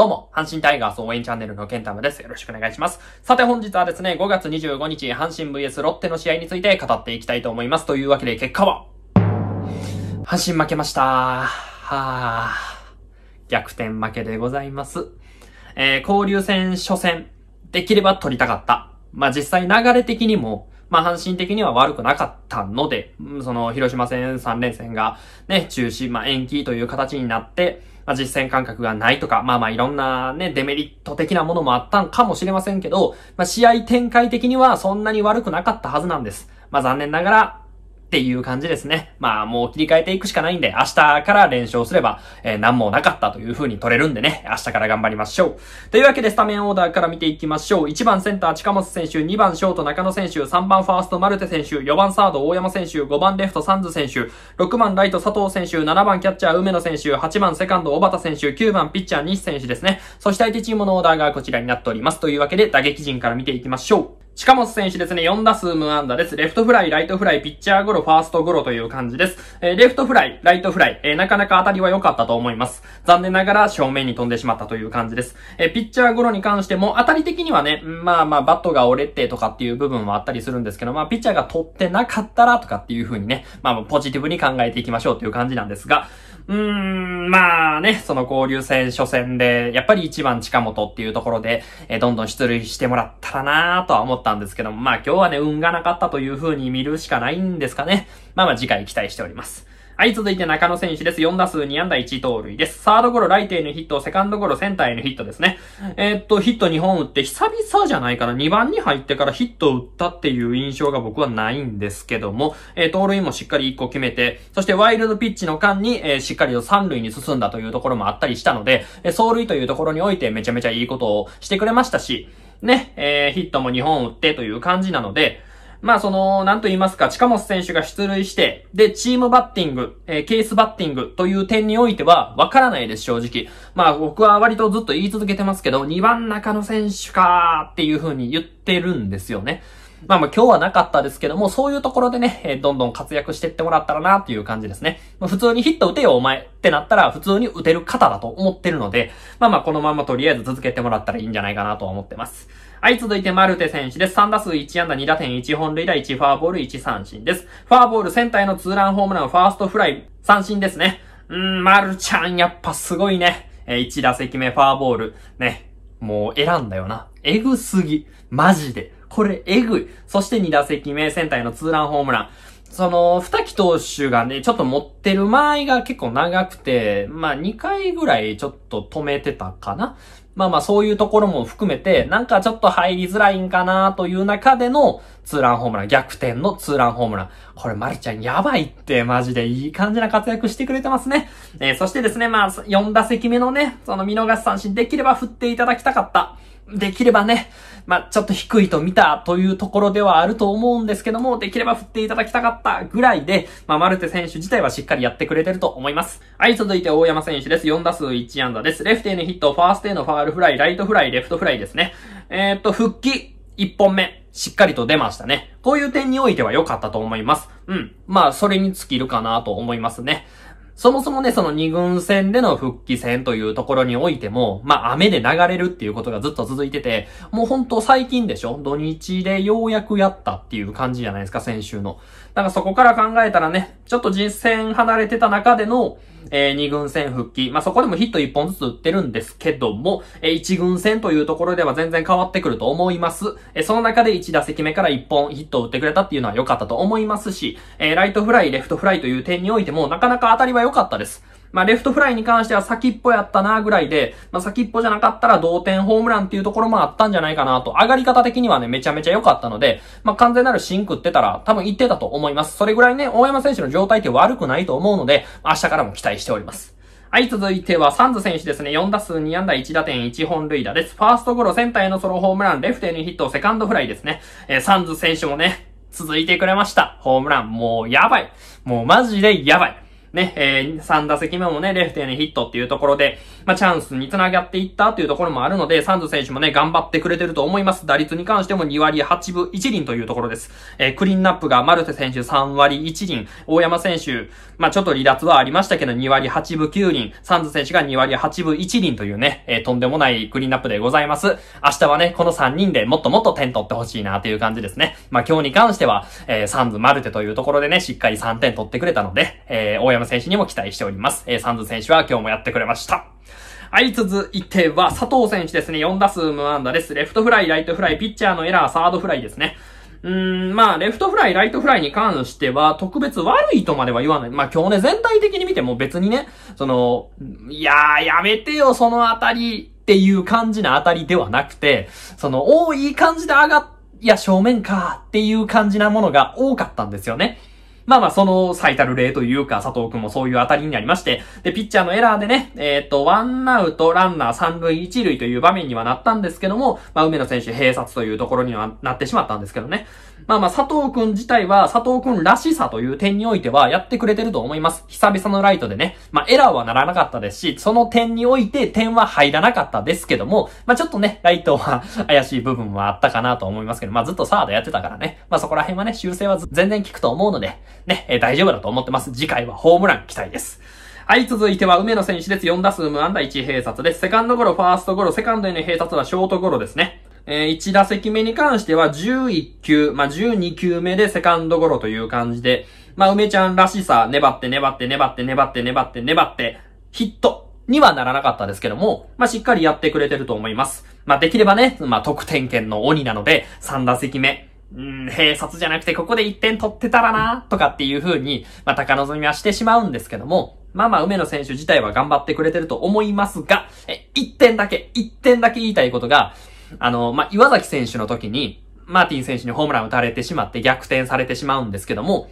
どうも、阪神タイガース応援チャンネルのケンタムです。よろしくお願いします。さて本日はですね、5月25日、阪神 VS ロッテの試合について語っていきたいと思います。というわけで結果は、阪神負けました。はぁ、逆転負けでございます。えー、交流戦初戦、できれば取りたかった。まあ、実際流れ的にも、まあ、阪神的には悪くなかったので、その、広島戦3連戦がね、中止、まあ、延期という形になって、まあ、実践感覚がないとか、まあまあいろんなね、デメリット的なものもあったんかもしれませんけど、まあ試合展開的にはそんなに悪くなかったはずなんです。まあ残念ながら、っていう感じですね。まあもう切り替えていくしかないんで、明日から練習すれば、えー、何もなかったという風に取れるんでね、明日から頑張りましょう。というわけでスタメンオーダーから見ていきましょう。1番センター近本選手、2番ショート中野選手、3番ファーストマルテ選手、4番サード大山選手、5番レフトサンズ選手、6番ライト佐藤選手、7番キャッチャー梅野選手、8番セカンド小畑選手、9番ピッチャー西選手ですね。そして相手チームのオーダーがこちらになっております。というわけで打撃陣から見ていきましょう。近本選手ですね、4打数無安打です。レフトフライ、ライトフライ、ピッチャーゴロ、ファーストゴロという感じです。えー、レフトフライ、ライトフライ、えー、なかなか当たりは良かったと思います。残念ながら正面に飛んでしまったという感じです。えー、ピッチャーゴロに関しても、当たり的にはね、まあまあ、バットが折れてとかっていう部分はあったりするんですけど、まあ、ピッチャーが取ってなかったらとかっていう風にね、まあ、ポジティブに考えていきましょうという感じなんですが、うーん、まあね、その交流戦初戦で、やっぱり1番近本っていうところで、えどんどん出塁してもらったらなぁとは思ったんですけども、まあ今日はね、運がなかったという風に見るしかないんですかね。まあまあ次回期待しております。はい、続いて中野選手です。4打数2安打1盗塁です。サードゴロ、ライトへのヒット、セカンドゴロ、センターへのヒットですね。えー、っと、ヒット2本打って、久々じゃないかな。2番に入ってからヒットを打ったっていう印象が僕はないんですけども、えー、盗塁もしっかり1個決めて、そしてワイルドピッチの間に、えー、しっかりと3塁に進んだというところもあったりしたので、え走塁というところにおいてめちゃめちゃいいことをしてくれましたし、ね、えヒットも2本打ってという感じなので、まあその、なんと言いますか、近本選手が出塁して、で、チームバッティング、えー、ケースバッティングという点においては、わからないです、正直。まあ僕は割とずっと言い続けてますけど、2番中野選手かーっていう風に言ってるんですよね。まあまあ今日はなかったですけども、そういうところでね、えー、どんどん活躍していってもらったらなっていう感じですね。普通にヒット打てよお前ってなったら普通に打てる方だと思ってるので、まあまあこのままとりあえず続けてもらったらいいんじゃないかなと思ってます。はい、続いてマルテ選手です。3打数1安打2打点1本塁打1フォアボール1三振です。フォアボールセンターへのツーランホームランファーストフライ三振ですね。うーん、マルちゃんやっぱすごいね。えー、1打席目フォアボール。ね。もう選んだよな。えぐすぎ。マジで。これえぐい。そして2打席目センターへのツーランホームラン。その、二木投手がね、ちょっと持ってる間合いが結構長くて、まあ、2回ぐらいちょっと止めてたかなまあまあそういうところも含めて、なんかちょっと入りづらいんかなという中でのツーランホームラン、逆転のツーランホームラン。これマリちゃんやばいって、マジでいい感じな活躍してくれてますね。えー、そしてですね、まあ4打席目のね、その見逃し三振できれば振っていただきたかった。できればね、まあ、ちょっと低いと見たというところではあると思うんですけども、できれば振っていただきたかったぐらいで、まあ、マルテ選手自体はしっかりやってくれてると思います。はい、続いて大山選手です。4打数1安打です。レフテへのヒット、ファーストへのファールフライ、ライトフライ、レフトフライですね。えー、っと、復帰、1本目、しっかりと出ましたね。こういう点においては良かったと思います。うん。まあ、それに尽きるかなと思いますね。そもそもね、その2軍戦での復帰戦というところにおいても、まあ雨で流れるっていうことがずっと続いてて、もうほんと最近でしょ土日でようやくやったっていう感じじゃないですか、先週の。だからそこから考えたらね、ちょっと実戦離れてた中での、えー、2軍戦復帰。まあ、そこでもヒット1本ずつ打ってるんですけども、えー、1軍戦というところでは全然変わってくると思います。えー、その中で1打席目から1本ヒットを打ってくれたっていうのは良かったと思いますし、えー、ライトフライ、レフトフライという点においても、なかなか当たりは良かったです。まあ、レフトフライに関しては先っぽやったなぐらいで、まあ、先っぽじゃなかったら同点ホームランっていうところもあったんじゃないかなと、上がり方的にはね、めちゃめちゃ良かったので、まあ、完全なるシンクってたら、多分言ってたと思います。それぐらいね、大山選手の状態って悪くないと思うので、明日からも期待しております。はい、続いてはサンズ選手ですね。4打数2安打1打点1本塁打です。ファーストゴロ、センターへのソロホームラン、レフトへのヒット、セカンドフライですね。えー、サンズ選手もね、続いてくれました。ホームラン、もうやばい。もうマジでやばい。ね、えー、3打席目もね、レフトへのヒットっていうところで、まあ、チャンスに繋がっていったっていうところもあるので、サンズ選手もね、頑張ってくれてると思います。打率に関しても2割8分1厘というところです。えー、クリーンナップがマルテ選手3割1厘、大山選手、まあ、ちょっと離脱はありましたけど、2割8分9厘、サンズ選手が2割8分1厘というね、えー、とんでもないクリーンナップでございます。明日はね、この3人でもっともっと点取ってほしいなという感じですね。まあ、今日に関しては、えー、サンズマルテというところでね、しっかり3点取ってくれたので、えー、大山の選手にも期待しております。えー、サンズ選手は今日もやってくれました。はい、続いては、佐藤選手ですね。4打数無安打です。レフトフライ、ライトフライ、ピッチャーのエラー、サードフライですね。うん、まあ、レフトフライ、ライトフライに関しては、特別悪いとまでは言わない。まあ、今日ね、全体的に見ても別にね、その、いやー、やめてよ、そのあたりっていう感じなあたりではなくて、その、おー、いい感じで上がっいや、正面か、っていう感じなものが多かったんですよね。まあまあ、その最たる例というか、佐藤くんもそういうあたりになりまして、で、ピッチャーのエラーでね、えっ、と、ワンアウト、ランナー、三塁、一塁という場面にはなったんですけども、まあ、梅野選手併殺というところにはなってしまったんですけどね。まあまあ、佐藤くん自体は、佐藤くんらしさという点においては、やってくれてると思います。久々のライトでね、まあ、エラーはならなかったですし、その点において点は入らなかったですけども、まあ、ちょっとね、ライトは怪しい部分はあったかなと思いますけど、まあ、ずっとサードやってたからね、まあ、そこら辺はね、修正は全然効くと思うので、ね、えー、大丈夫だと思ってます。次回はホームラン期待です。はい、続いては梅野選手です。4打数無安打1併殺です。セカンドゴロ、ファーストゴロ、セカンドへの併殺はショートゴロですね。えー、1打席目に関しては11球、まあ、12球目でセカンドゴロという感じで、まあ、梅ちゃんらしさ、粘って粘って粘って粘って粘って粘って、ヒットにはならなかったですけども、まあ、しっかりやってくれてると思います。まあ、できればね、まあ、得点圏の鬼なので、3打席目、うん、閉殺じゃなくてここで1点取ってたらな、とかっていう風に、まあ、高望みはしてしまうんですけども、まあまあ、梅野選手自体は頑張ってくれてると思いますが、え、1点だけ、1点だけ言いたいことが、あの、まあ、岩崎選手の時に、マーティン選手にホームラン打たれてしまって逆転されてしまうんですけども、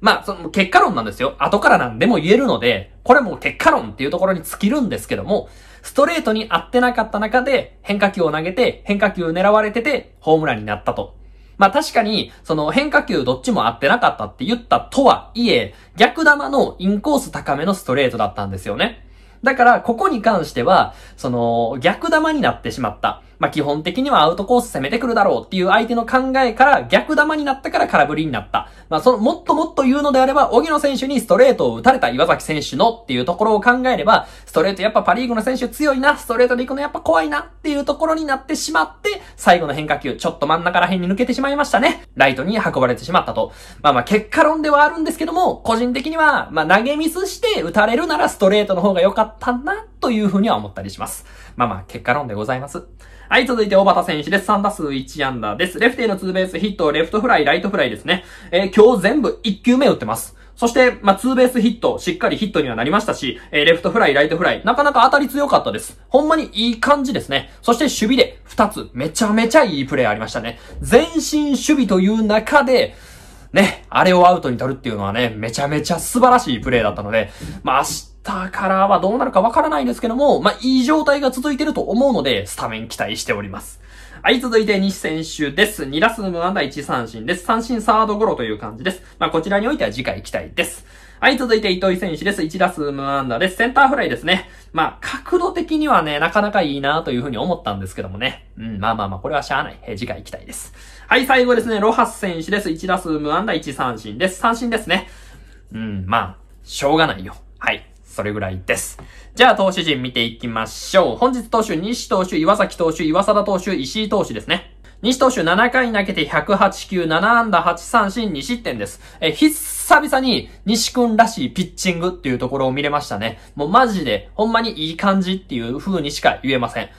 まあ、その結果論なんですよ。後からなんでも言えるので、これも結果論っていうところに尽きるんですけども、ストレートに合ってなかった中で変化球を投げて変化球を狙われててホームランになったとまあ確かに、その変化球どっちも合ってなかったって言ったとはいえ、逆球のインコース高めのストレートだったんですよね。だから、ここに関しては、その、逆球になってしまった。まあ、基本的にはアウトコース攻めてくるだろうっていう相手の考えから逆球になったから空振りになった。まあ、その、もっともっと言うのであれば、荻野選手にストレートを打たれた岩崎選手のっていうところを考えれば、ストレートやっぱパリーグの選手強いな、ストレートで行くのやっぱ怖いなっていうところになってしまって、最後の変化球、ちょっと真ん中ら辺に抜けてしまいましたね。ライトに運ばれてしまったと。まあまあ結果論ではあるんですけども、個人的には、まあ投げミスして打たれるならストレートの方が良かったなというふうには思ったりします。まあまあ、結果論でございます。はい、続いて、小畑選手です。3打数1安打です。レフテへのツーベースヒット、レフトフライ、ライトフライですね。えー、今日全部1球目打ってます。そして、まあ、ツーベースヒット、しっかりヒットにはなりましたし、えー、レフトフライ、ライトフライ、なかなか当たり強かったです。ほんまにいい感じですね。そして、守備で2つ、めちゃめちゃいいプレーありましたね。全身守備という中で、ね、あれをアウトに取るっていうのはね、めちゃめちゃ素晴らしいプレーだったので、まあ、明日だからはどうなるかわからないですけども、まあ、いい状態が続いてると思うので、スタメン期待しております。はい、続いて西選手です。2打数無安打1三振です。三振サードゴロという感じです。まあ、こちらにおいては次回期待です。はい、続いて糸井選手です。1打数無安打です。センターフライですね。まあ、角度的にはね、なかなかいいなというふうに思ったんですけどもね。うん、まあまあまあ、これはしゃあない。え次回行きたいです。はい、最後ですね、ロハス選手です。1打数無安打1三振です。三振ですね。うん、まあ、しょうがないよ。はい。それぐらいです。じゃあ、投手陣見ていきましょう。本日投手、西投手、岩崎投手、岩貞投手、石井投手ですね。西投手7回投げて108球、7安打8三振2失点です。え、久々に西くんらしいピッチングっていうところを見れましたね。もうマジで、ほんまにいい感じっていう風にしか言えません。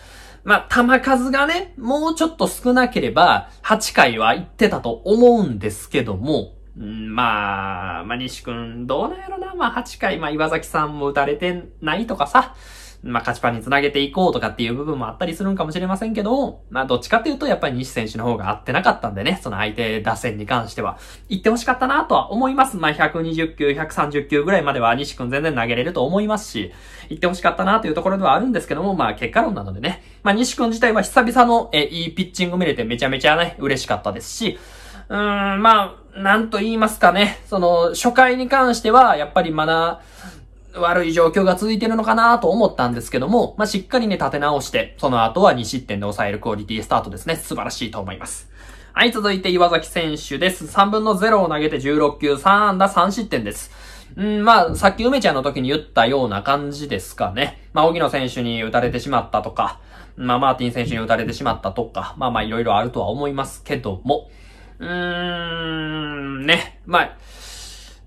まあ、球数がね、もうちょっと少なければ、8回は行ってたと思うんですけども、うん、まあ、まあ、西くん、どうなんやろな。まあ、8回、まあ、岩崎さんも打たれてないとかさ、まあ、勝ちパンにつなげていこうとかっていう部分もあったりするんかもしれませんけど、まあ、どっちかっていうと、やっぱり西選手の方が合ってなかったんでね、その相手打線に関しては、行ってほしかったなとは思います。まあ、120球、130球ぐらいまでは西くん全然投げれると思いますし、行ってほしかったなというところではあるんですけども、まあ、結果論なのでね、まあ、西くん自体は久々の、え、いいピッチング見れてめちゃめちゃね、嬉しかったですし、うーん、まあ、なんと言いますかね、その、初回に関しては、やっぱりまだ、悪い状況が続いてるのかなと思ったんですけども、まあ、しっかりね、立て直して、その後は2失点で抑えるクオリティスタートですね。素晴らしいと思います。はい、続いて岩崎選手です。3分の0を投げて16球、3安打3失点です。うん、まあ、さっき梅ちゃんの時に言ったような感じですかね。まあ、荻野選手に打たれてしまったとか、まあ、マーティン選手に打たれてしまったとか、まあまあ、いろいろあるとは思いますけども、うーん、ね。まあ、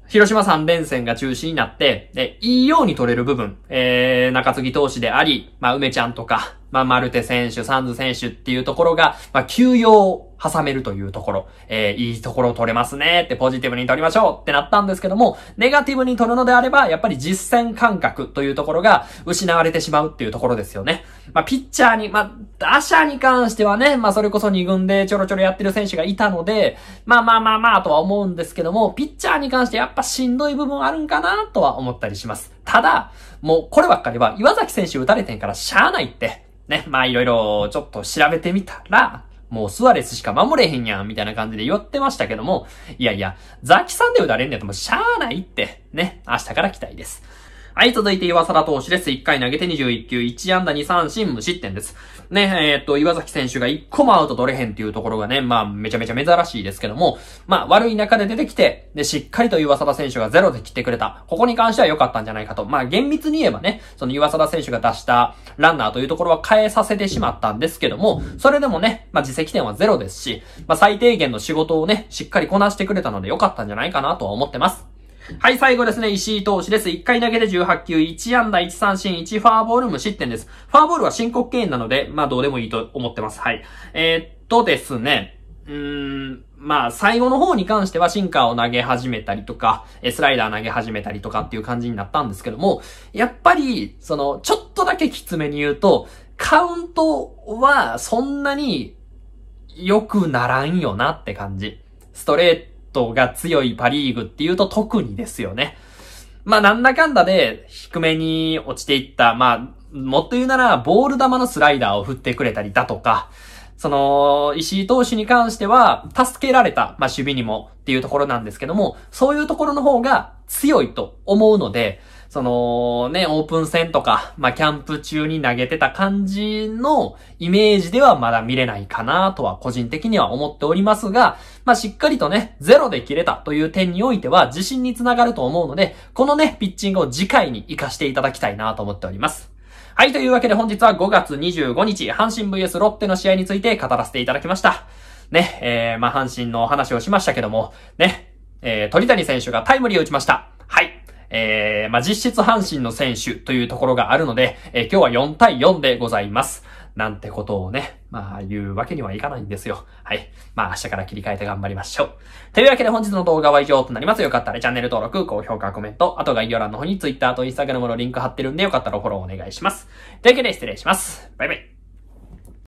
広島三連戦が中止になって、で、いいように取れる部分、えー、中継ぎ投手であり、まあ、梅ちゃんとか、まあ、マルテ選手、サンズ選手っていうところが、まあ、休養挟めるというところ、えー、いいところを取れますねってポジティブに取りましょうってなったんですけども、ネガティブに取るのであれば、やっぱり実践感覚というところが失われてしまうっていうところですよね。まあ、ピッチャーに、まあ、打者に関してはね、まあ、それこそ2軍でちょろちょろやってる選手がいたので、まあまあまあまあとは思うんですけども、ピッチャーに関してやっぱしんどい部分あるんかなとは思ったりします。ただ、もうこればっかりは岩崎選手打たれてんからしゃあないって、ね、まあいろいろちょっと調べてみたら、もうスアレスしか守れへんやん、みたいな感じで言ってましたけども、いやいや、ザキさんで打たれんねやともうしゃーないって、ね、明日から来たいです。はい、続いて岩貞投手です。1回投げて21球、1安打2三振無失点です。ね、えー、っと、岩崎選手が1個もアウト取れへんっていうところがね、まあ、めちゃめちゃ珍しいですけども、まあ、悪い中で出てきて、で、しっかりと岩貞選手がゼロで切ってくれた。ここに関しては良かったんじゃないかと。まあ、厳密に言えばね、その岩貞選手が出したランナーというところは変えさせてしまったんですけども、それでもね、まあ、自責点はゼロですし、まあ、最低限の仕事をね、しっかりこなしてくれたので良かったんじゃないかなとは思ってます。はい、最後ですね、石井投手です。1回投げで18球、1安打、1三振、1ファーボール無失点です。ファーボールは申告敬遠なので、まあどうでもいいと思ってます。はい。えー、っとですね、うーん、まあ、最後の方に関してはシンカーを投げ始めたりとか、スライダー投げ始めたりとかっていう感じになったんですけども、やっぱり、その、ちょっとだけきつめに言うと、カウントはそんなに良くならんよなって感じ。ストレート、トが強いパリーグっていうと特にですよね。まあなんだかんだで低めに落ちていった、まあ、もっと言うならボール球のスライダーを振ってくれたりだとか、その、石井投手に関しては、助けられた、まあ、守備にもっていうところなんですけども、そういうところの方が強いと思うので、そのね、オープン戦とか、まあ、キャンプ中に投げてた感じのイメージではまだ見れないかなとは個人的には思っておりますが、まあ、しっかりとね、ゼロで切れたという点においては自信につながると思うので、このね、ピッチングを次回に活かしていただきたいなと思っております。はい、というわけで本日は5月25日、阪神 VS ロッテの試合について語らせていただきました。ね、えー、まあ、阪神のお話をしましたけども、ね、えー、鳥谷選手がタイムリーを打ちました。えー、まあ、実質阪神の選手というところがあるので、えー、今日は4対4でございます。なんてことをね、まあ言うわけにはいかないんですよ。はい。まあ明日から切り替えて頑張りましょう。というわけで本日の動画は以上となります。よかったらチャンネル登録、高評価、コメント、あと概要欄の方に Twitter と Instagram のリンク貼ってるんでよかったらフォローお願いします。というわけで失礼します。バイバイ。